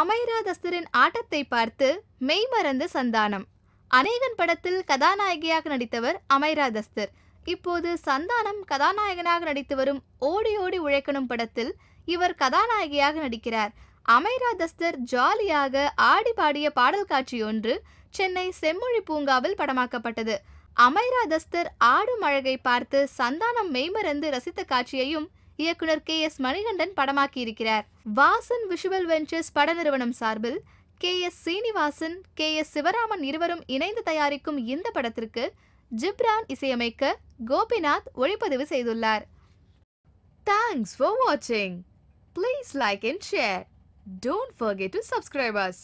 அமைராதஸ்தரின் ஆட்டத்தை பார்த்து மெய்மறந்து சந்தானம் அநேகன் படத்தில் கதாநாயகியாக நடித்தவர் அமைராதஸ்தர் இப்போது சந்தானம் கதாநாயகனாக நடித்து வரும் ஓடி ஓடி உழைக்கணும் படத்தில் இவர் கதாநாயகியாக நடிக்கிறார் அமைராதஸ்தர் ஜாலியாக ஆடி பாடிய பாடல் காட்சி ஒன்று சென்னை செம்மொழி பூங்காவில் படமாக்கப்பட்டது அமைராதஸ்தர் ஆடும் அழகை பார்த்து சந்தானம் மெய்மறந்து ரசித்த காட்சியையும் இயக்குனர் கே எஸ் மணிகண்டன் படமாக்கியிருக்கிறார் வாசன் விஷுவல் வெஞ்சர்ஸ் பட நிறுவனம் சார்பில் கே எஸ் சீனிவாசன் கே எஸ் சிவராமன் இருவரும் இணைந்து தயாரிக்கும் இந்த படத்திற்கு ஜிப்ரான் இசையமைக்க கோபிநாத் ஒளிப்பதிவு செய்துள்ளார் தேங்க்ஸ் ஃபார் வாட்சிங் please like and share don't forget to subscribers